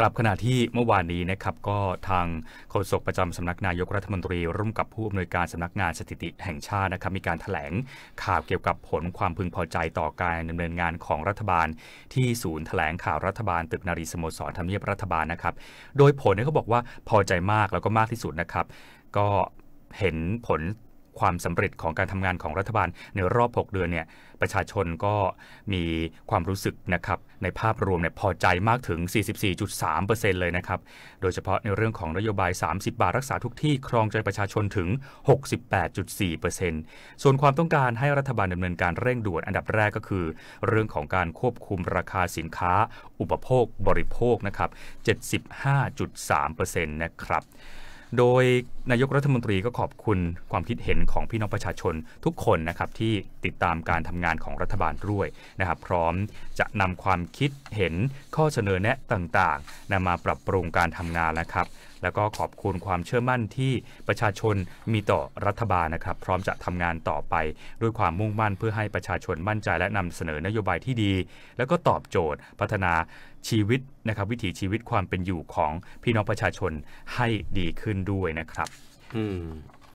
ครับขณะที่เมื่อวานนี้นะครับก็ทางโฆษกประจำสำนักนายกรัฐมนตรี ร่วมกับผู้อำนวยการสำนักงานสถิติแห่งชาตินะครับ มีการถแถลงข่าวเกี่ยวกับผลความพึงพอใจต่อการดำเนินงานของรัฐบาล ที่ศูนย์ถแถลงข่าวรัฐบาลตึกนารีสโมสรทำเนียบรัฐบาลนะครับ โดยผลเนี่ยเขาบอกว่าพอใจมากแล้วก็มากที่สุดนะครับ ก็เห็นผลความสำเร็จของการทำงานของรัฐบาลในรอบ 6 เดือนเนี่ย ประชาชนก็มีความรู้สึกนะครับ ในภาพรวมเนี่ยพอใจมากถึง 44.3%เลยนะครับ โดยเฉพาะในเรื่องของนโยบาย 30 บาทรักษาทุกที่ ครองใจประชาชนถึง 68.4%ส่วนความต้องการให้รัฐบาลดำเนินการเร่งด่วน อันดับแรกก็คือ เรื่องของการควบคุมราคาสินค้า อุปโภคบริโภคนะครับ 75.3%นะครับโดยนายกรัฐมนตรีก็ขอบคุณความคิดเห็นของพี่น้องประชาชนทุกคนนะครับที่ติดตามการทำงานของรัฐบาลด้วยนะครับ พร้อมจะนำความคิดเห็นข้อเสนอแนะต่างๆนำมาปรับปรุงการทำงานนะครับแล้วก็ขอบคุณความเชื่อมั่นที่ประชาชนมีต่อรัฐบาลนะครับ พร้อมจะทำงานต่อไป ด้วยความมุ่งมั่นเพื่อให้ประชาชนมั่นใจและนำเสนอนโยบายที่ดี แล้วก็ตอบโจทย์พัฒนาชีวิตนะครับ วิถีชีวิตความเป็นอยู่ของพี่น้องประชาชนให้ดีขึ้นด้วยนะครับ อืม